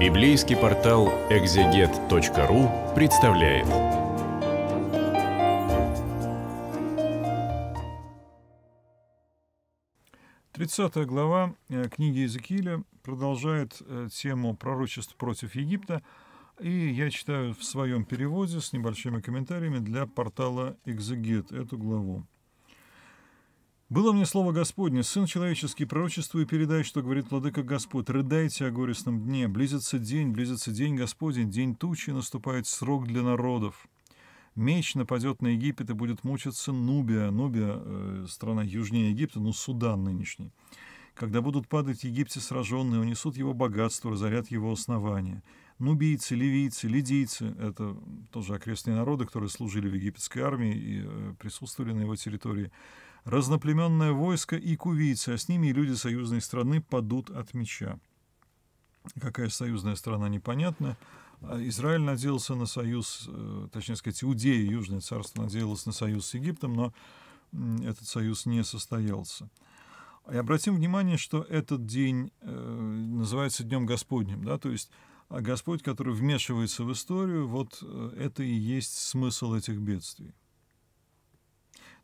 Библейский портал экзегет.ру представляет. Тридцатая глава э, книги Иезекииля продолжает э, тему пророчеств против Египта, и я читаю в своем переводе с небольшими комментариями для портала «Экзегет» эту главу. Было мне слово Господне, Сын Человеческий, пророчествуй и передай, что говорит Владыка Господь, рыдайте о горестном дне, близится день, близится день Господень, день тучи, наступает срок для народов. Меч нападет на Египет и будет мучиться Нубия, Нубия, э, страна южнее Египта, ну, Судан нынешний. Когда будут падать Египте сраженные, унесут его богатство, разорят его основания. Нубийцы, ливийцы, лидийцы — это тоже окрестные народы, которые служили в египетской армии и э, присутствовали на его территории — Разноплеменное войско и кувийцы, а с ними и люди союзной страны падут от меча. Какая союзная страна, непонятно. А Израиль надеялся на союз, э, точнее сказать, Иудея, Южное царство надеялось на союз с Египтом, но этот союз не состоялся. И обратим внимание, что этот день э, называется Днем Господним, да, то есть а Господь, который вмешивается в историю, вот э, это и есть смысл этих бедствий.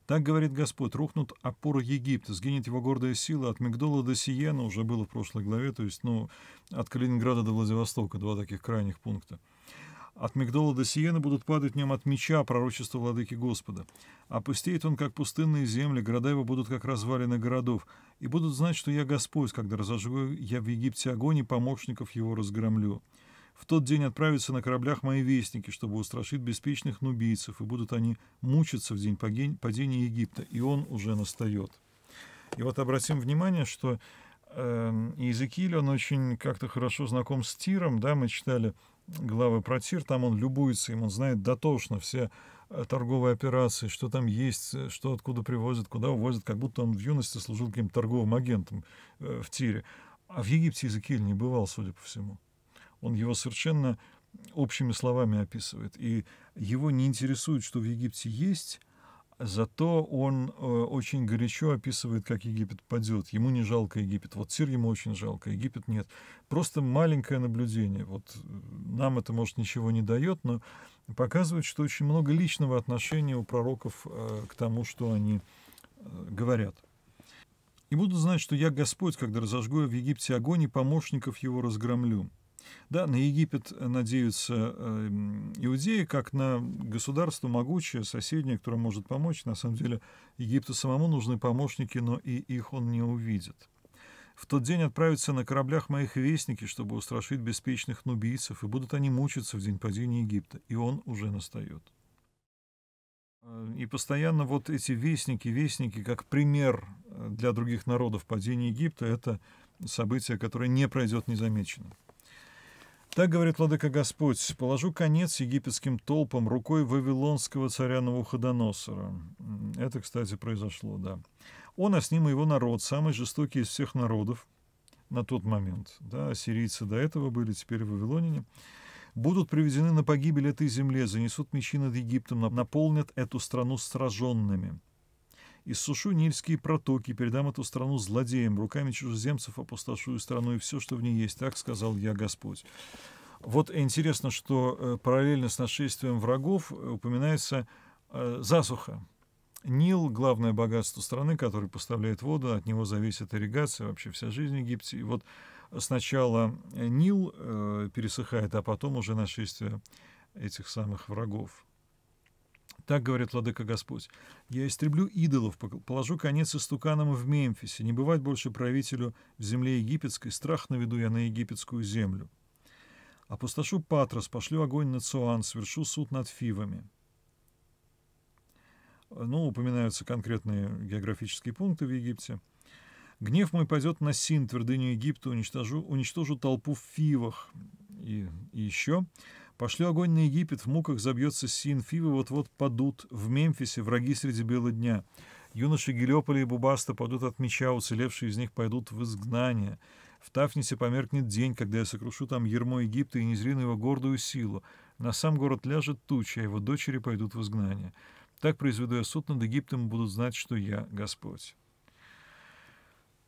Так, говорит Господь, рухнут опоры Египта, сгинет его гордая сила от Мигдола до Сиена, уже было в прошлой главе, то есть, ну, от Калининграда до Владивостока, два таких крайних пункта. От Мигдола до Сиена будут падать в нем от меча пророчества владыки Господа. Опустеет он, как пустынные земли, города его будут, как развалины городов. И будут знать, что я Господь, когда разожгу я в Египте огонь и помощников его разгромлю. В тот день отправятся на кораблях мои вестники, чтобы устрашить беспечных нубийцев, и будут они мучиться в день падения Египта, и он уже настает. И вот обратим внимание, что э, Иезекииль, он очень как-то хорошо знаком с Тиром, да, мы читали главы про Тир, там он любуется, им он знает дотошно все э, торговые операции, что там есть, э, что откуда привозят, куда увозят, как будто он в юности служил каким-то торговым агентом э, в Тире. А в Египте Иезекииль не бывал, судя по всему он его совершенно общими словами описывает. И его не интересует, что в Египте есть, зато он э, очень горячо описывает, как Египет падет. Ему не жалко Египет. Вот Сир ему очень жалко, Египет нет. Просто маленькое наблюдение. Вот э, нам это, может, ничего не дает, но показывает, что очень много личного отношения у пророков э, к тому, что они говорят. «И буду знать, что я Господь, когда разожгу я в Египте огонь и помощников его разгромлю». Да, на Египет надеются эм, иудеи, как на государство могучее, соседнее, которое может помочь. На самом деле Египту самому нужны помощники, но и их он не увидит. В тот день отправятся на кораблях моих вестники, чтобы устрашить беспечных нубийцев, и будут они мучиться в день падения Египта, и он уже настает. Э, и постоянно вот эти вестники, вестники, как пример э, для других народов падения Египта, это событие, которое не пройдет незамеченным. Так говорит Владыка Господь, положу конец египетским толпам рукой вавилонского царя Навуходоносора. Это, кстати, произошло, да. Он, а с ним и его народ, самый жестокий из всех народов на тот момент. Да, сирийцы до этого были, теперь вавилоняне. Будут приведены на погибель этой земле, занесут мечи над Египтом, наполнят эту страну сраженными. Иссушу Нильские протоки, передам эту страну злодеям, руками чужеземцев опустошую страну и все, что в ней есть, так сказал я Господь. Вот интересно, что э, параллельно с нашествием врагов э, упоминается э, засуха. Нил — главное богатство страны, который поставляет воду, от него зависит ирригация, вообще вся жизнь Египта. И вот сначала Нил пересыхает, а потом уже нашествие этих самых врагов. Так говорит Владыка Господь. «Я истреблю идолов, положу конец истуканам в Мемфисе, не бывать больше правителю в земле египетской, страх наведу я на египетскую землю. Опустошу Патрос, пошлю огонь на Цуан, свершу суд над Фивами». Ну, упоминаются конкретные географические пункты в Египте. «Гнев мой пойдет на Син, твердыню Египта, уничтожу, уничтожу толпу в Фивах». И, и еще Пошлю огонь на Египет, в муках забьется Син, Фивы вот-вот падут, в Мемфисе враги среди бела дня. Юноши Гелиополя и Бубаста падут от меча, уцелевшие из них пойдут в изгнание. В Тафнисе померкнет день, когда я сокрушу там ермо Египта и незрину его гордую силу. На сам город ляжет туча, а его дочери пойдут в изгнание. Так произведу я суд над Египтом, будут знать, что я Господь.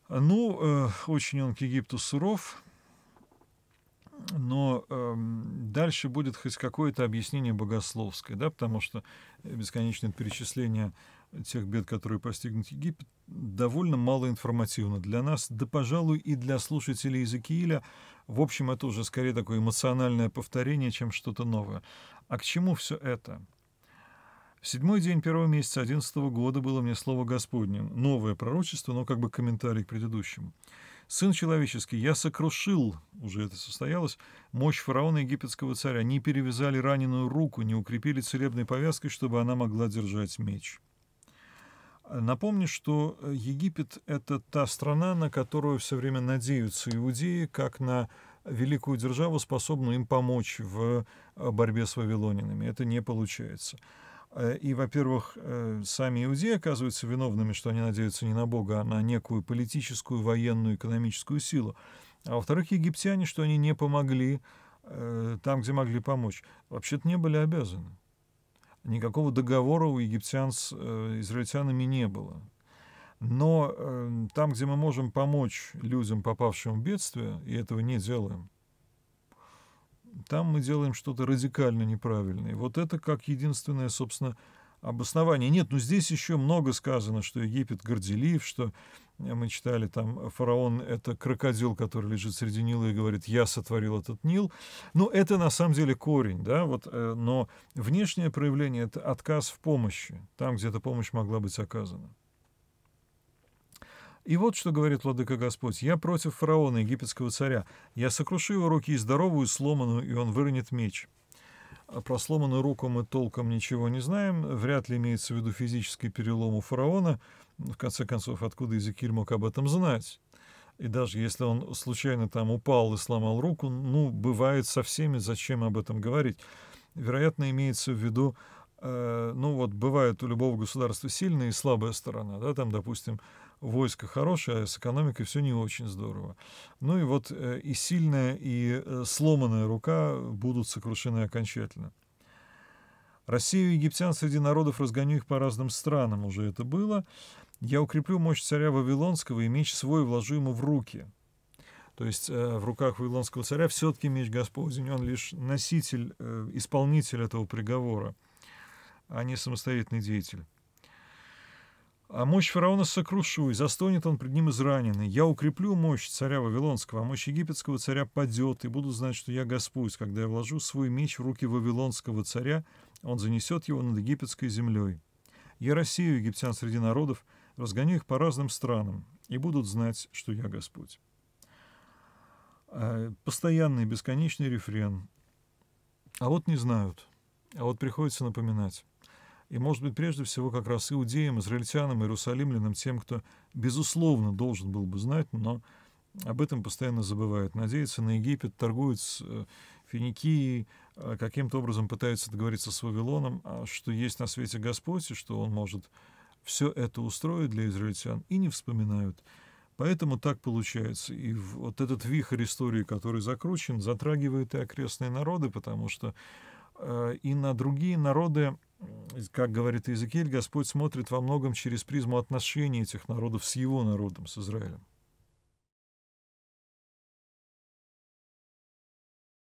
Ну, э, очень он к Египту суров но эм, дальше будет хоть какое-то объяснение богословское, да, потому что э, бесконечное перечисление тех бед, которые постигнут Египет, довольно малоинформативно для нас, да, пожалуй, и для слушателей Иезекииля. В общем, это уже скорее такое эмоциональное повторение, чем что-то новое. А к чему все это? В седьмой день первого месяца одиннадцатого года было мне слово Господне, новое пророчество, но как бы комментарий к предыдущему. Сын человеческий, я сокрушил, уже это состоялось, мощь фараона египетского царя. Не перевязали раненую руку, не укрепили целебной повязкой, чтобы она могла держать меч. Напомню, что э, Египет – это та страна, на которую все время надеются иудеи, как на великую державу, способную им помочь в э, борьбе с вавилонинами. Это не получается. Э, и, во-первых, э, сами иудеи оказываются виновными, что они надеются не на Бога, а на некую политическую, военную, экономическую силу. А во-вторых, египтяне, что они не помогли э, там, где могли помочь. Вообще-то не были обязаны. Никакого договора у египтян с израильтянами не было. Но там, где мы можем помочь людям, попавшим в бедствие, и этого не делаем, там мы делаем что-то радикально неправильное. Вот это как единственное, собственно, обоснование. Нет, ну здесь еще много сказано, что Египет горделив, что э, мы читали там фараон — это крокодил, который лежит среди Нила и говорит «я сотворил этот Нил». Но ну, это на самом деле корень, да, вот, э, но внешнее проявление — это отказ в помощи, там, где эта помощь могла быть оказана. И вот что говорит Владыка Господь. «Я против фараона, египетского царя. Я сокрушу его руки и здоровую, сломанную, и он выронит меч». А про сломанную руку мы толком ничего не знаем. Вряд ли имеется в виду физический перелом у фараона. В конце концов, откуда Иезекииль мог об этом знать? И даже если он случайно там упал и сломал руку, ну, бывает со всеми, зачем об этом говорить? Вероятно, имеется в виду, э, ну вот бывает у любого государства сильная и слабая сторона, да, там, допустим, войско хорошее, а с экономикой все не очень здорово. Ну и вот э, и сильная, и э, сломанная рука будут сокрушены окончательно. Россию и египтян среди народов разгоню их по разным странам, уже это было. Я укреплю мощь царя Вавилонского и меч свой вложу ему в руки. То есть э, в руках вавилонского царя все-таки меч Господень, он лишь носитель, э, исполнитель этого приговора, а не самостоятельный деятель. А мощь фараона сокрушу, и застонет он пред ним израненный. Я укреплю мощь царя Вавилонского, а мощь египетского царя падет, и буду знать, что я Господь, когда я вложу свой меч в руки Вавилонского царя, он занесет его над египетской землей. Я рассею египтян среди народов, разгоню их по разным странам, и будут знать, что я Господь. А, постоянный, бесконечный рефрен. А вот не знают, а вот приходится напоминать и, может быть, прежде всего как раз иудеям, израильтянам, иерусалимлянам, тем, кто, безусловно, должен был бы знать, но об этом постоянно забывают. Надеются на Египет, торгуют с э, Финикией, а каким-то образом пытаются договориться с Вавилоном, а что есть на свете Господь, и что Он может все это устроить для израильтян, и не вспоминают. Поэтому так получается. И вот этот вихрь истории, который закручен, затрагивает и окрестные народы, потому что Э, и на другие народы, как говорит Иезекииль, Господь смотрит во многом через призму отношений этих народов с его народом, с Израилем.